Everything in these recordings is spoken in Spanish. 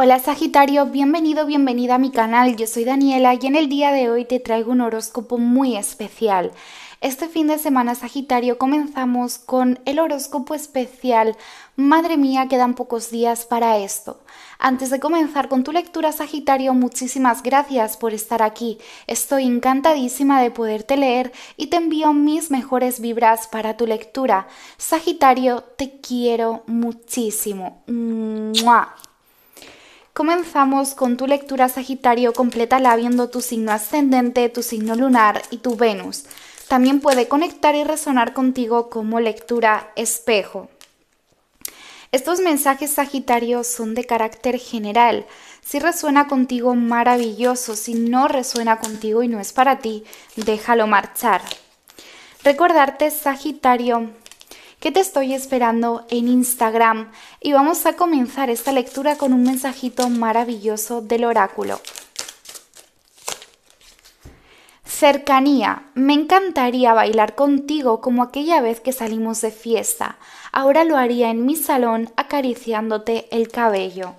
Hola Sagitario, bienvenido, bienvenida a mi canal, yo soy Daniela y en el día de hoy te traigo un horóscopo muy especial. Este fin de semana Sagitario comenzamos con el horóscopo especial. Madre mía, quedan pocos días para esto. Antes de comenzar con tu lectura Sagitario, muchísimas gracias por estar aquí. Estoy encantadísima de poderte leer y te envío mis mejores vibras para tu lectura. Sagitario, te quiero muchísimo. Comenzamos con tu lectura Sagitario, la viendo tu signo ascendente, tu signo lunar y tu Venus. También puede conectar y resonar contigo como lectura espejo. Estos mensajes Sagitario son de carácter general. Si resuena contigo, maravilloso. Si no resuena contigo y no es para ti, déjalo marchar. Recordarte, Sagitario, que te estoy esperando en Instagram y vamos a comenzar esta lectura con un mensajito maravilloso del oráculo. Cercanía. Me encantaría bailar contigo como aquella vez que salimos de fiesta. Ahora lo haría en mi salón acariciándote el cabello.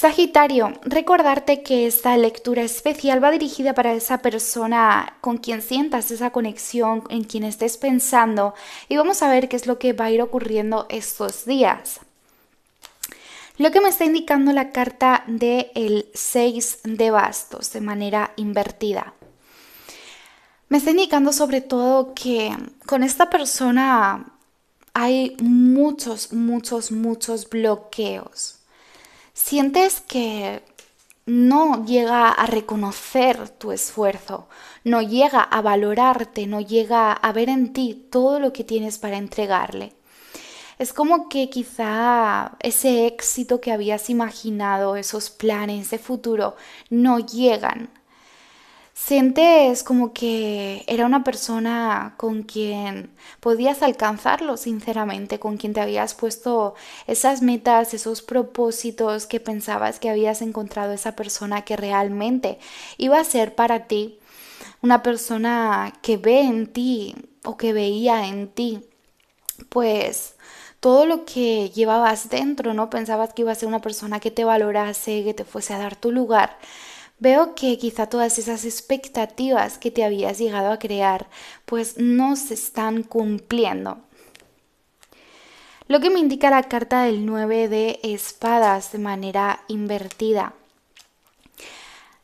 Sagitario, recordarte que esta lectura especial va dirigida para esa persona con quien sientas esa conexión, en quien estés pensando y vamos a ver qué es lo que va a ir ocurriendo estos días. Lo que me está indicando la carta del el 6 de bastos de manera invertida. Me está indicando sobre todo que con esta persona hay muchos, muchos, muchos bloqueos sientes que no llega a reconocer tu esfuerzo, no llega a valorarte, no llega a ver en ti todo lo que tienes para entregarle. Es como que quizá ese éxito que habías imaginado, esos planes de futuro, no llegan Sientes como que era una persona con quien podías alcanzarlo, sinceramente, con quien te habías puesto esas metas, esos propósitos que pensabas que habías encontrado esa persona que realmente iba a ser para ti, una persona que ve en ti o que veía en ti, pues todo lo que llevabas dentro, ¿no? Pensabas que iba a ser una persona que te valorase, que te fuese a dar tu lugar Veo que quizá todas esas expectativas que te habías llegado a crear pues no se están cumpliendo. Lo que me indica la carta del 9 de espadas de manera invertida.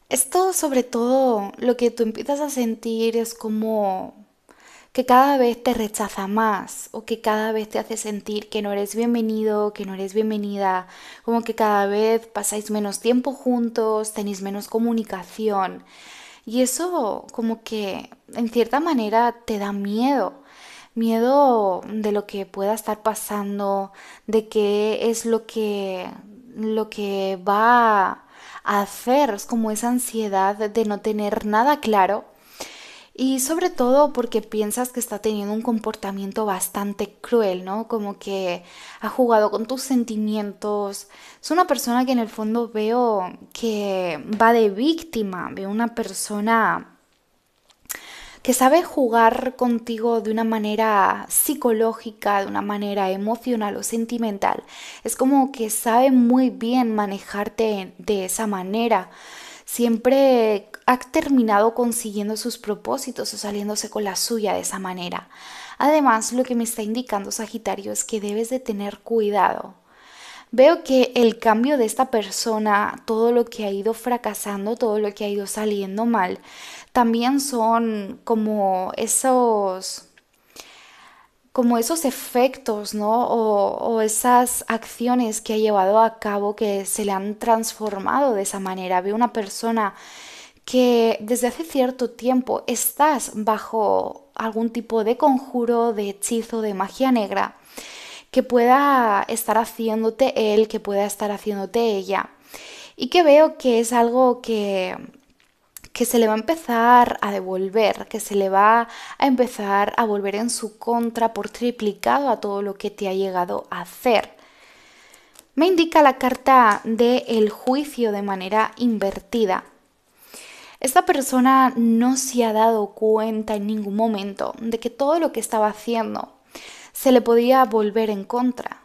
Esto sobre todo lo que tú empiezas a sentir es como que cada vez te rechaza más o que cada vez te hace sentir que no eres bienvenido, que no eres bienvenida, como que cada vez pasáis menos tiempo juntos, tenéis menos comunicación. Y eso como que en cierta manera te da miedo, miedo de lo que pueda estar pasando, de qué es lo que lo que va a hacer, como esa ansiedad de no tener nada claro y sobre todo porque piensas que está teniendo un comportamiento bastante cruel, ¿no? Como que ha jugado con tus sentimientos. Es una persona que en el fondo veo que va de víctima, veo una persona que sabe jugar contigo de una manera psicológica, de una manera emocional o sentimental. Es como que sabe muy bien manejarte de esa manera siempre ha terminado consiguiendo sus propósitos o saliéndose con la suya de esa manera. Además, lo que me está indicando Sagitario es que debes de tener cuidado. Veo que el cambio de esta persona, todo lo que ha ido fracasando, todo lo que ha ido saliendo mal, también son como esos como esos efectos, ¿no? O, o, esas acciones que ha llevado a cabo que se le han transformado de esa manera. Veo una persona que desde hace cierto tiempo estás bajo algún tipo de conjuro, de hechizo, de magia negra, que pueda estar haciéndote él, que pueda estar haciéndote ella. Y que veo que es algo que que se le va a empezar a devolver, que se le va a empezar a volver en su contra por triplicado a todo lo que te ha llegado a hacer. Me indica la carta del el juicio de manera invertida. Esta persona no se ha dado cuenta en ningún momento de que todo lo que estaba haciendo se le podía volver en contra.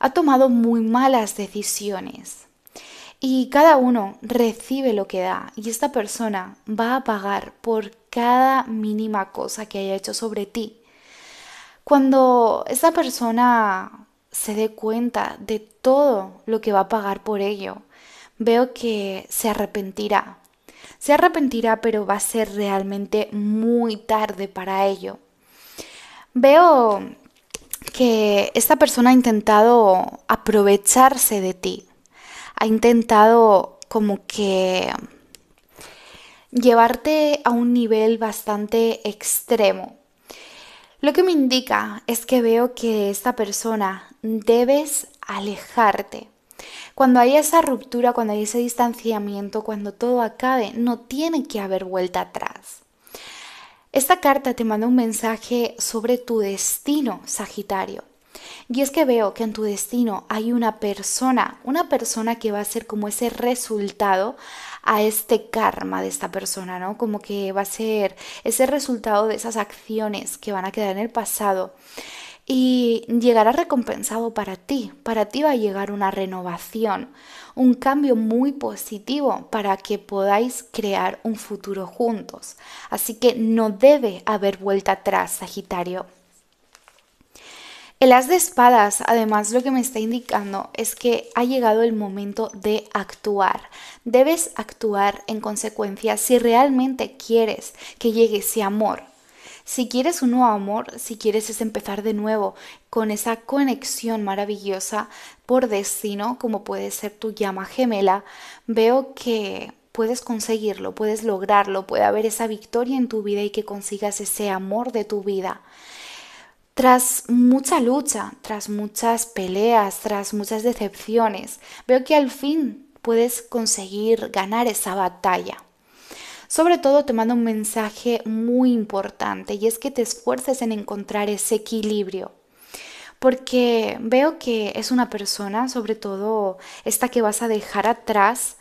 Ha tomado muy malas decisiones y cada uno recibe lo que da y esta persona va a pagar por cada mínima cosa que haya hecho sobre ti. Cuando esta persona se dé cuenta de todo lo que va a pagar por ello, veo que se arrepentirá. Se arrepentirá, pero va a ser realmente muy tarde para ello. Veo que esta persona ha intentado aprovecharse de ti ha intentado como que llevarte a un nivel bastante extremo. Lo que me indica es que veo que esta persona debes alejarte. Cuando hay esa ruptura, cuando hay ese distanciamiento, cuando todo acabe, no tiene que haber vuelta atrás. Esta carta te manda un mensaje sobre tu destino, Sagitario. Y es que veo que en tu destino hay una persona, una persona que va a ser como ese resultado a este karma de esta persona, ¿no? Como que va a ser ese resultado de esas acciones que van a quedar en el pasado y llegará recompensado para ti. Para ti va a llegar una renovación, un cambio muy positivo para que podáis crear un futuro juntos. Así que no debe haber vuelta atrás, Sagitario. El de espadas, además, lo que me está indicando es que ha llegado el momento de actuar. Debes actuar en consecuencia si realmente quieres que llegue ese amor. Si quieres un nuevo amor, si quieres es empezar de nuevo con esa conexión maravillosa por destino, como puede ser tu llama gemela, veo que puedes conseguirlo, puedes lograrlo, puede haber esa victoria en tu vida y que consigas ese amor de tu vida. Tras mucha lucha, tras muchas peleas, tras muchas decepciones, veo que al fin puedes conseguir ganar esa batalla. Sobre todo te mando un mensaje muy importante y es que te esfuerces en encontrar ese equilibrio. Porque veo que es una persona, sobre todo esta que vas a dejar atrás,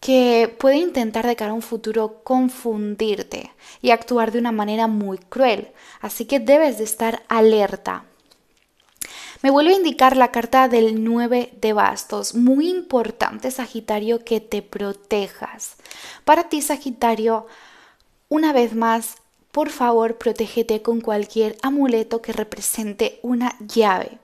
que puede intentar de cara a un futuro confundirte y actuar de una manera muy cruel, así que debes de estar alerta. Me vuelve a indicar la carta del 9 de bastos. Muy importante, Sagitario, que te protejas. Para ti, Sagitario, una vez más, por favor, protégete con cualquier amuleto que represente una llave.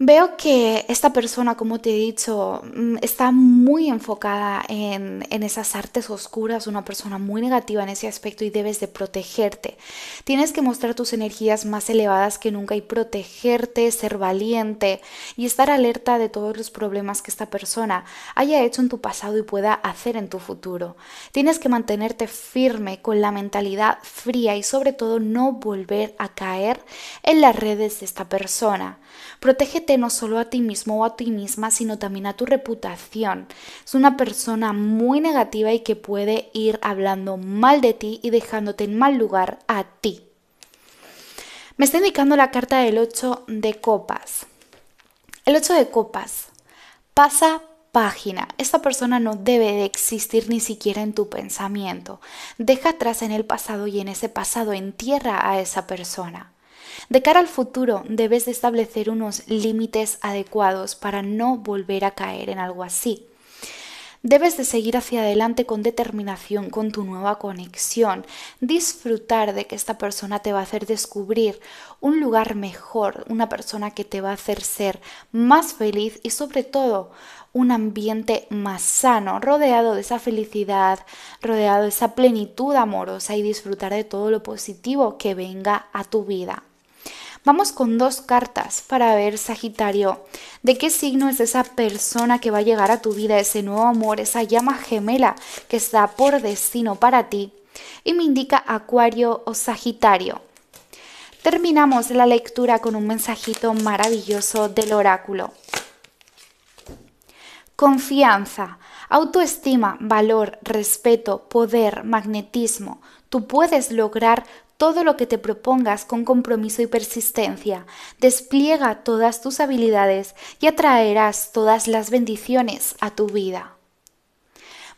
Veo que esta persona, como te he dicho, mm, está muy enfocada en, esas artes oscuras, una persona muy negativa en ese aspecto y debes de protegerte. Tienes que mostrar tus energías más elevadas que nunca y protegerte, ser valiente y estar alerta de todos los problemas que esta persona haya hecho en tu pasado y pueda hacer en tu futuro. Tienes que mantenerte firme con la mentalidad fría y sobre todo no volver a caer en las redes de esta persona. Protégete no solo a ti mismo o a ti misma, sino también a tu reputación. Es una persona muy negativa y que puede ir hablando mal de ti y dejándote en mal lugar a ti. Me está indicando la carta del 8 de copas. El 8 de copas pasa página. Esta persona no debe de existir ni siquiera en tu pensamiento. Deja atrás en el pasado y en ese pasado entierra a esa persona. De cara al futuro, debes de establecer unos límites adecuados para no volver a caer en algo así. Debes de seguir hacia adelante con determinación con tu nueva conexión, disfrutar de que esta persona te va a hacer descubrir un lugar mejor, una persona que te va a hacer ser más feliz y sobre todo un ambiente más sano, rodeado de esa felicidad, rodeado de esa plenitud amorosa y disfrutar de todo lo positivo que venga a tu vida. Vamos con dos cartas para ver, Sagitario, de qué signo es esa persona que va a llegar a tu vida, ese nuevo amor, esa llama gemela que está por destino para ti. Y me indica Acuario o Sagitario. Terminamos la lectura con un mensajito maravilloso del oráculo. Confianza. Autoestima, valor, respeto, poder, magnetismo. Tú puedes lograr todo lo que te propongas con compromiso y persistencia. Despliega todas tus habilidades y atraerás todas las bendiciones a tu vida.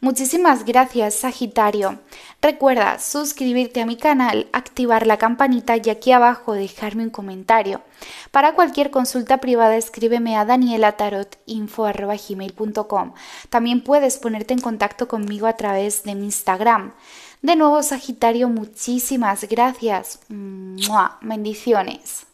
Muchísimas gracias, Sagitario. Recuerda suscribirte a mi canal, activar la campanita y aquí abajo dejarme un comentario. Para cualquier consulta privada escríbeme a danielatarot.info.gmail.com. También puedes ponerte en contacto conmigo a través de mi Instagram. De nuevo, Sagitario, muchísimas gracias. ¡Mua! Bendiciones.